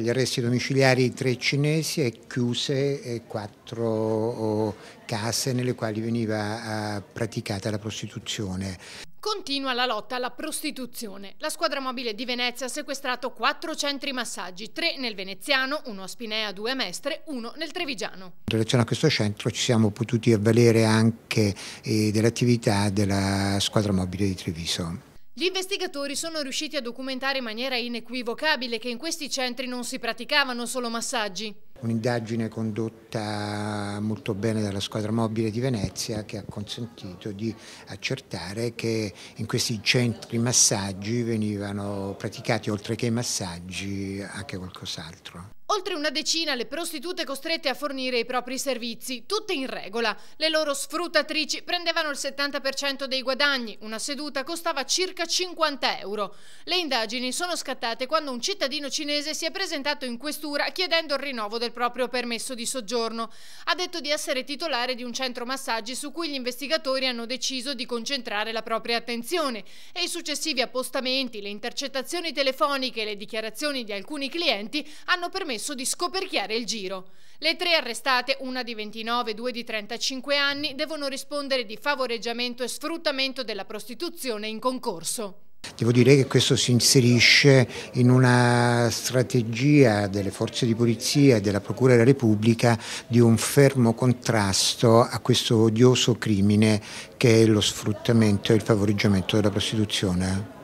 agli arresti domiciliari tre cinesi e chiuse eh, quattro oh, case nelle quali veniva ah, praticata la prostituzione. Continua la lotta alla prostituzione. La squadra mobile di Venezia ha sequestrato quattro centri massaggi, tre nel veneziano, uno a Spinea, due a Mestre, uno nel trevigiano. In relazione a questo centro ci siamo potuti avvalere anche eh, dell'attività della squadra mobile di Treviso. Gli investigatori sono riusciti a documentare in maniera inequivocabile che in questi centri non si praticavano solo massaggi. Un'indagine condotta molto bene dalla squadra mobile di Venezia che ha consentito di accertare che in questi centri massaggi venivano praticati oltre che i massaggi anche qualcos'altro. Oltre una decina le prostitute costrette a fornire i propri servizi, tutte in regola. Le loro sfruttatrici prendevano il 70% dei guadagni, una seduta costava circa 50 euro. Le indagini sono scattate quando un cittadino cinese si è presentato in questura chiedendo il rinnovo del proprio permesso di soggiorno. Ha detto di essere titolare di un centro massaggi su cui gli investigatori hanno deciso di concentrare la propria attenzione e i successivi appostamenti, le intercettazioni telefoniche e le dichiarazioni di alcuni clienti hanno permesso permesso di scoperchiare il giro. Le tre arrestate, una di 29 e due di 35 anni, devono rispondere di favoreggiamento e sfruttamento della prostituzione in concorso. Devo dire che questo si inserisce in una strategia delle forze di polizia e della Procura della Repubblica di un fermo contrasto a questo odioso crimine che è lo sfruttamento e il favoreggiamento della prostituzione.